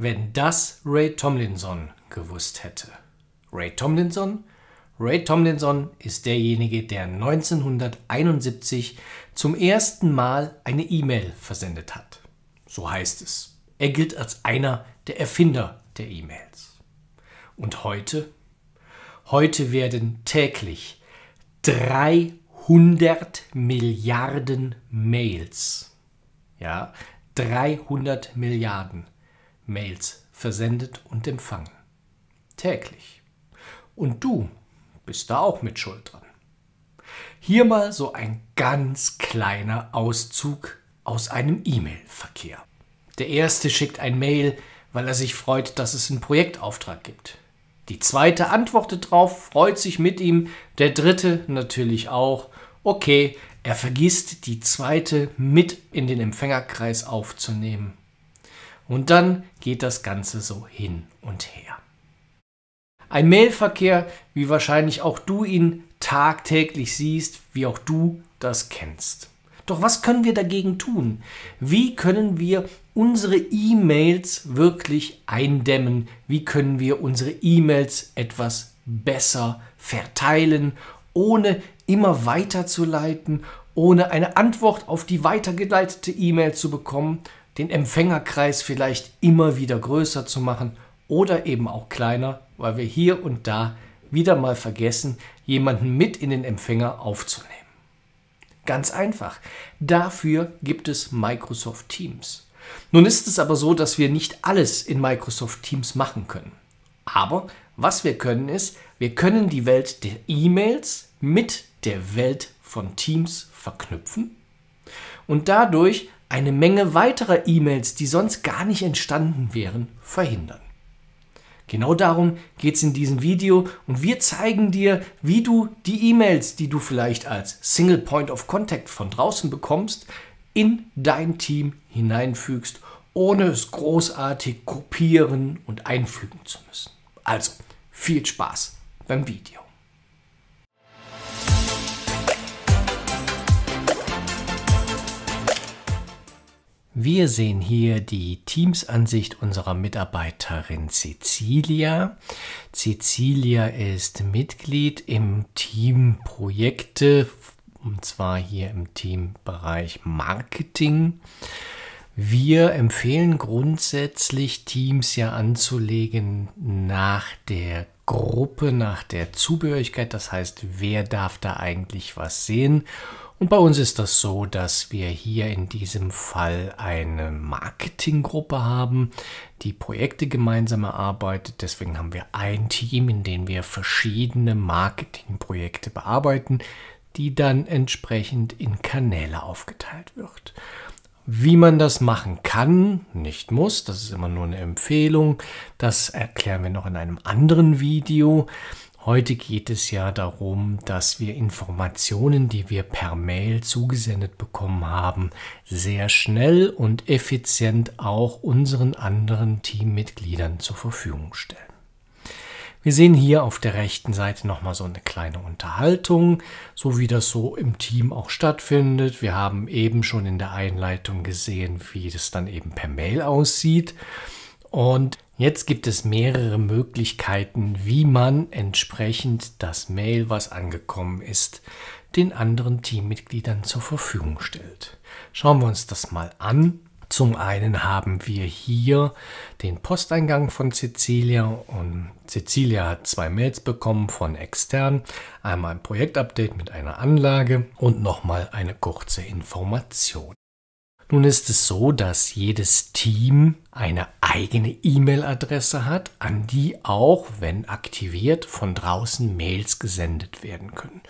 Wenn das Ray Tomlinson gewusst hätte. Ray Tomlinson? Ray Tomlinson ist derjenige, der 1971 zum ersten Mal eine E-Mail versendet hat. So heißt es. Er gilt als einer der Erfinder der E-Mails. Und heute? Heute werden täglich 300 Milliarden Mails. Ja, 300 Milliarden Mails versendet und empfangen. Täglich. Und du bist da auch mit Schuld dran. Hier mal so ein ganz kleiner Auszug aus einem E-Mail-Verkehr. Der erste schickt ein Mail, weil er sich freut, dass es einen Projektauftrag gibt. Die zweite antwortet drauf, freut sich mit ihm, der dritte natürlich auch. Okay, er vergisst, die zweite mit in den Empfängerkreis aufzunehmen. Und dann geht das Ganze so hin und her. Ein Mailverkehr, wie wahrscheinlich auch du ihn tagtäglich siehst, wie auch du das kennst. Doch was können wir dagegen tun? Wie können wir unsere E-Mails wirklich eindämmen? Wie können wir unsere E-Mails etwas besser verteilen, ohne immer weiterzuleiten, ohne eine Antwort auf die weitergeleitete E-Mail zu bekommen, den Empfängerkreis vielleicht immer wieder größer zu machen oder eben auch kleiner, weil wir hier und da wieder mal vergessen, jemanden mit in den Empfänger aufzunehmen. Ganz einfach. Dafür gibt es Microsoft Teams. Nun ist es aber so, dass wir nicht alles in Microsoft Teams machen können. Aber was wir können ist, wir können die Welt der E-Mails mit der Welt von Teams verknüpfen und dadurch eine Menge weiterer E-Mails, die sonst gar nicht entstanden wären, verhindern. Genau darum geht es in diesem Video und wir zeigen dir, wie du die E-Mails, die du vielleicht als Single Point of Contact von draußen bekommst, in dein Team hineinfügst, ohne es großartig kopieren und einfügen zu müssen. Also viel Spaß beim Video. Wir sehen hier die Teams-Ansicht unserer Mitarbeiterin Cecilia. Cecilia ist Mitglied im Team Projekte, und zwar hier im Teambereich Marketing. Wir empfehlen grundsätzlich Teams ja anzulegen nach der Gruppe, nach der Zugehörigkeit. Das heißt, wer darf da eigentlich was sehen? Und bei uns ist das so, dass wir hier in diesem Fall eine Marketinggruppe haben, die Projekte gemeinsam erarbeitet. Deswegen haben wir ein Team, in dem wir verschiedene Marketingprojekte bearbeiten, die dann entsprechend in Kanäle aufgeteilt wird. Wie man das machen kann, nicht muss, das ist immer nur eine Empfehlung, das erklären wir noch in einem anderen Video. Heute geht es ja darum, dass wir Informationen, die wir per Mail zugesendet bekommen haben, sehr schnell und effizient auch unseren anderen Teammitgliedern zur Verfügung stellen. Wir sehen hier auf der rechten Seite nochmal so eine kleine Unterhaltung, so wie das so im Team auch stattfindet. Wir haben eben schon in der Einleitung gesehen, wie das dann eben per Mail aussieht. Und jetzt gibt es mehrere Möglichkeiten, wie man entsprechend das Mail, was angekommen ist, den anderen Teammitgliedern zur Verfügung stellt. Schauen wir uns das mal an. Zum einen haben wir hier den Posteingang von Cecilia und Cecilia hat zwei Mails bekommen von extern. Einmal ein Projektupdate mit einer Anlage und nochmal eine kurze Information. Nun ist es so, dass jedes Team eine eigene E-Mail-Adresse hat, an die auch, wenn aktiviert, von draußen Mails gesendet werden können.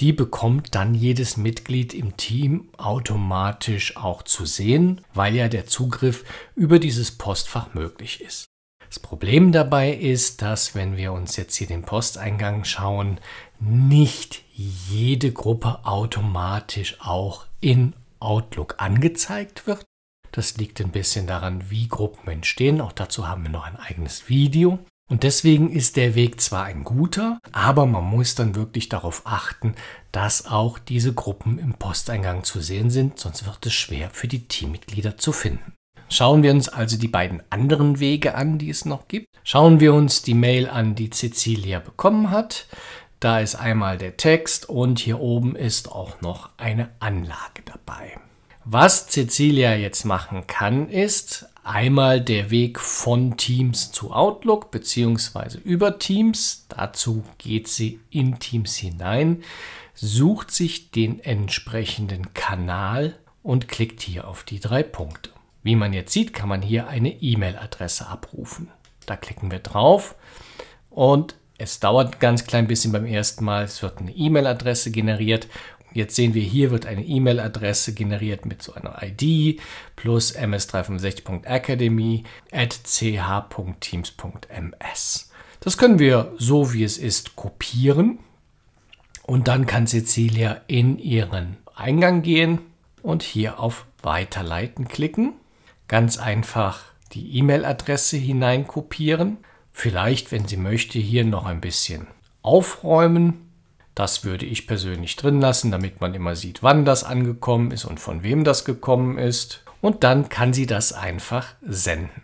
Die bekommt dann jedes Mitglied im Team automatisch auch zu sehen, weil ja der Zugriff über dieses Postfach möglich ist. Das Problem dabei ist, dass wenn wir uns jetzt hier den Posteingang schauen, nicht jede Gruppe automatisch auch in Outlook angezeigt wird. Das liegt ein bisschen daran, wie Gruppen entstehen. Auch dazu haben wir noch ein eigenes Video. Und deswegen ist der Weg zwar ein guter, aber man muss dann wirklich darauf achten, dass auch diese Gruppen im Posteingang zu sehen sind, sonst wird es schwer für die Teammitglieder zu finden. Schauen wir uns also die beiden anderen Wege an, die es noch gibt. Schauen wir uns die Mail an, die Cecilia bekommen hat. Da ist einmal der Text und hier oben ist auch noch eine Anlage dabei. Was Cecilia jetzt machen kann, ist einmal der Weg von Teams zu Outlook bzw. über Teams. Dazu geht sie in Teams hinein, sucht sich den entsprechenden Kanal und klickt hier auf die drei Punkte. Wie man jetzt sieht, kann man hier eine E-Mail-Adresse abrufen. Da klicken wir drauf und es dauert ein ganz klein bisschen beim ersten Mal. Es wird eine E-Mail-Adresse generiert. Jetzt sehen wir, hier wird eine E-Mail-Adresse generiert mit so einer ID plus ms365.academy at ch.teams.ms. Das können wir so, wie es ist, kopieren. Und dann kann Cecilia in ihren Eingang gehen und hier auf Weiterleiten klicken. Ganz einfach die E-Mail-Adresse hineinkopieren vielleicht, wenn sie möchte, hier noch ein bisschen aufräumen. Das würde ich persönlich drin lassen, damit man immer sieht, wann das angekommen ist und von wem das gekommen ist. Und dann kann sie das einfach senden.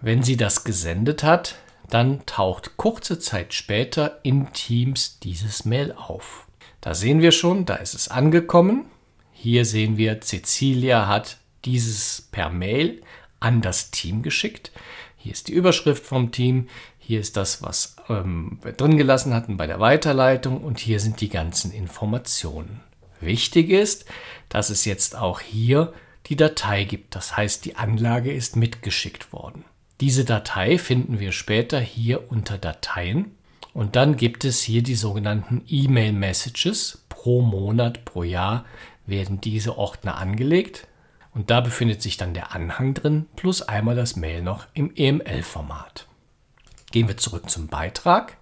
Wenn sie das gesendet hat, dann taucht kurze Zeit später in Teams dieses Mail auf. Da sehen wir schon, da ist es angekommen. Hier sehen wir, Cecilia hat dieses per Mail an das Team geschickt. Hier ist die Überschrift vom Team, hier ist das, was ähm, wir drin gelassen hatten bei der Weiterleitung und hier sind die ganzen Informationen. Wichtig ist, dass es jetzt auch hier die Datei gibt. Das heißt, die Anlage ist mitgeschickt worden. Diese Datei finden wir später hier unter Dateien. Und dann gibt es hier die sogenannten E-Mail-Messages. Pro Monat, pro Jahr werden diese Ordner angelegt. Und da befindet sich dann der Anhang drin plus einmal das Mail noch im EML-Format. Gehen wir zurück zum Beitrag.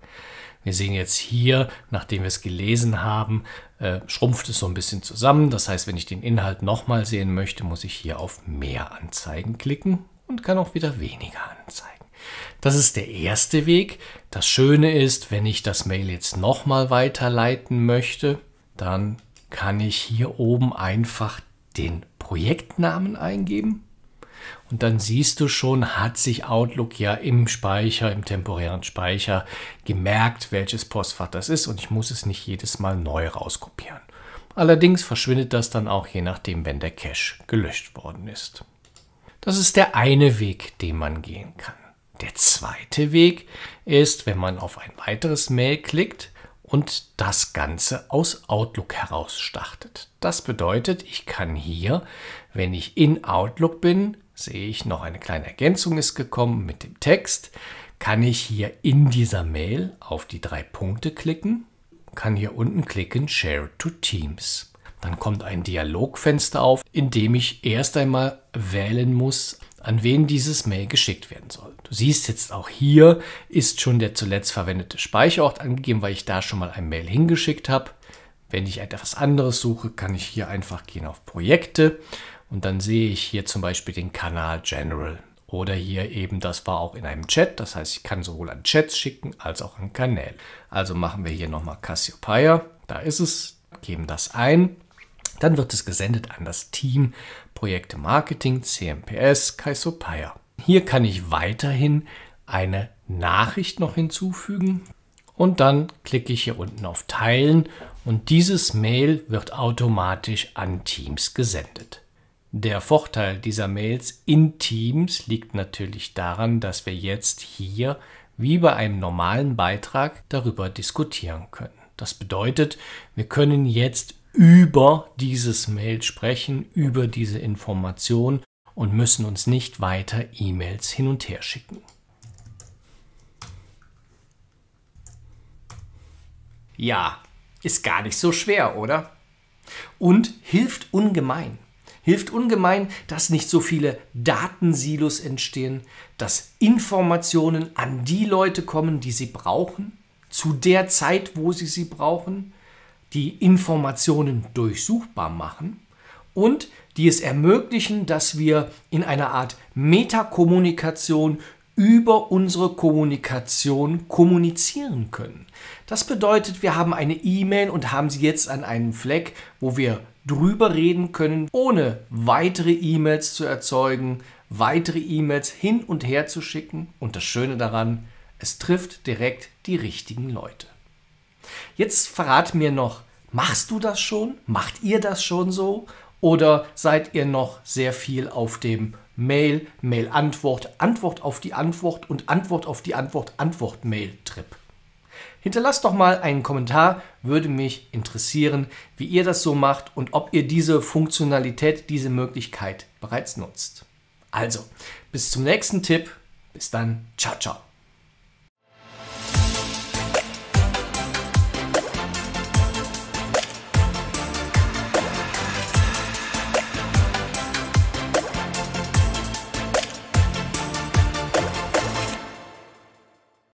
Wir sehen jetzt hier, nachdem wir es gelesen haben, äh, schrumpft es so ein bisschen zusammen. Das heißt, wenn ich den Inhalt nochmal sehen möchte, muss ich hier auf Mehr anzeigen klicken und kann auch wieder weniger anzeigen. Das ist der erste Weg. Das Schöne ist, wenn ich das Mail jetzt nochmal weiterleiten möchte, dann kann ich hier oben einfach den Projektnamen eingeben und dann siehst du schon, hat sich Outlook ja im Speicher, im temporären Speicher gemerkt, welches Postfach das ist und ich muss es nicht jedes Mal neu rauskopieren. Allerdings verschwindet das dann auch je nachdem, wenn der Cache gelöscht worden ist. Das ist der eine Weg, den man gehen kann. Der zweite Weg ist, wenn man auf ein weiteres Mail klickt, und das Ganze aus Outlook heraus startet. Das bedeutet, ich kann hier, wenn ich in Outlook bin, sehe ich noch eine kleine Ergänzung ist gekommen mit dem Text, kann ich hier in dieser Mail auf die drei Punkte klicken, kann hier unten klicken Share to Teams. Dann kommt ein Dialogfenster auf, in dem ich erst einmal wählen muss, an wen dieses Mail geschickt werden soll. Du siehst jetzt auch hier ist schon der zuletzt verwendete Speicherort angegeben, weil ich da schon mal ein Mail hingeschickt habe. Wenn ich etwas anderes suche, kann ich hier einfach gehen auf Projekte und dann sehe ich hier zum Beispiel den Kanal General oder hier eben, das war auch in einem Chat. Das heißt, ich kann sowohl an Chats schicken als auch an Kanäle. Also machen wir hier nochmal Cassiopeia. Da ist es. Geben das ein dann wird es gesendet an das Team Projekte Marketing CMPS Kaisopaya. Hier kann ich weiterhin eine Nachricht noch hinzufügen und dann klicke ich hier unten auf Teilen und dieses Mail wird automatisch an Teams gesendet. Der Vorteil dieser Mails in Teams liegt natürlich daran, dass wir jetzt hier wie bei einem normalen Beitrag darüber diskutieren können. Das bedeutet, wir können jetzt über dieses Mail sprechen, über diese Information und müssen uns nicht weiter E-Mails hin und her schicken. Ja, ist gar nicht so schwer, oder? Und hilft ungemein. Hilft ungemein, dass nicht so viele Datensilos entstehen, dass Informationen an die Leute kommen, die sie brauchen, zu der Zeit, wo sie sie brauchen die Informationen durchsuchbar machen und die es ermöglichen, dass wir in einer Art Metakommunikation über unsere Kommunikation kommunizieren können. Das bedeutet, wir haben eine E-Mail und haben sie jetzt an einem Fleck, wo wir drüber reden können, ohne weitere E-Mails zu erzeugen, weitere E-Mails hin und her zu schicken. Und das Schöne daran, es trifft direkt die richtigen Leute. Jetzt verrat mir noch, machst du das schon? Macht ihr das schon so? Oder seid ihr noch sehr viel auf dem Mail, Mail-Antwort, Antwort auf die Antwort und Antwort auf die Antwort, Antwort-Mail-Trip? Hinterlasst doch mal einen Kommentar, würde mich interessieren, wie ihr das so macht und ob ihr diese Funktionalität, diese Möglichkeit bereits nutzt. Also, bis zum nächsten Tipp. Bis dann. Ciao, ciao.